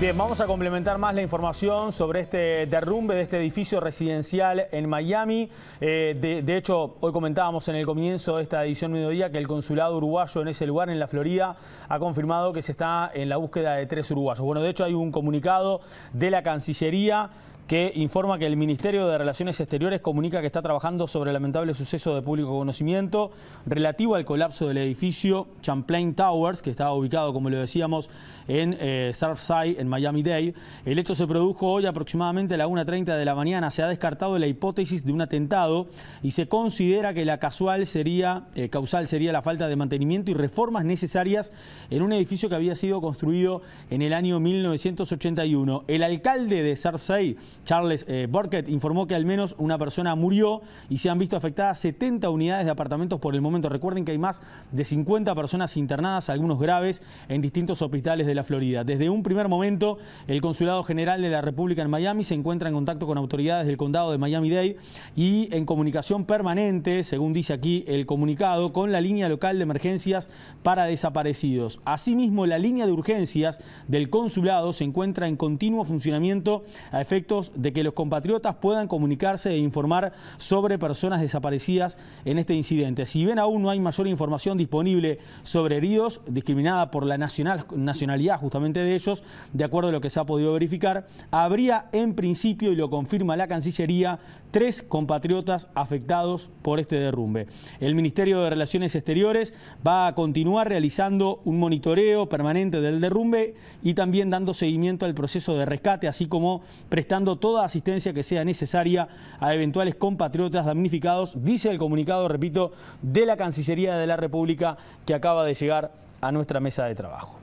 Bien, vamos a complementar más la información sobre este derrumbe de este edificio residencial en Miami. Eh, de, de, hecho, hoy comentábamos en el comienzo de esta edición mediodía que el consulado uruguayo en ese lugar, en la Florida, ha confirmado que se está en la búsqueda de tres uruguayos. Bueno, de hecho hay un comunicado de la Cancillería que informa que el Ministerio de Relaciones Exteriores comunica que está trabajando sobre el lamentable suceso de público conocimiento relativo al colapso del edificio Champlain Towers, que estaba ubicado, como lo decíamos, en eh, Surfside, en Miami-Dade. El hecho se produjo hoy aproximadamente a la 1.30 de la mañana. Se ha descartado la hipótesis de un atentado y se considera que la casual sería, eh, causal sería la falta de mantenimiento y reformas necesarias en un edificio que había sido construido en el año 1981. El alcalde de Surfside, Charles eh, borquet Burkett, informó que al menos una persona murió y se han visto afectadas 70 unidades de apartamentos por el momento. Recuerden que hay más de 50 personas internadas, algunos graves, en distintos hospitales de la Florida. Desde un primer momento, el Consulado General de la República en Miami se encuentra en contacto con autoridades del condado de Miami-Dade y en comunicación permanente, según dice aquí el comunicado, con la línea local de emergencias para desaparecidos. Asimismo, la línea de urgencias del consulado se encuentra en continuo funcionamiento a efectos de que los compatriotas puedan comunicarse e informar sobre personas desaparecidas en este incidente. Si bien aún no hay mayor información disponible sobre heridos, discriminada por la nacionalidad justamente de ellos, de acuerdo a lo que se ha podido verificar, habría en principio, y lo confirma la Cancillería, tres compatriotas afectados por este derrumbe. El Ministerio de Relaciones Exteriores va a continuar realizando un monitoreo permanente del derrumbe y también dando seguimiento al proceso de rescate, así como prestando toda asistencia que sea necesaria a eventuales compatriotas damnificados, dice el comunicado, repito, de la Cancillería de la República que acaba de llegar a nuestra mesa de trabajo.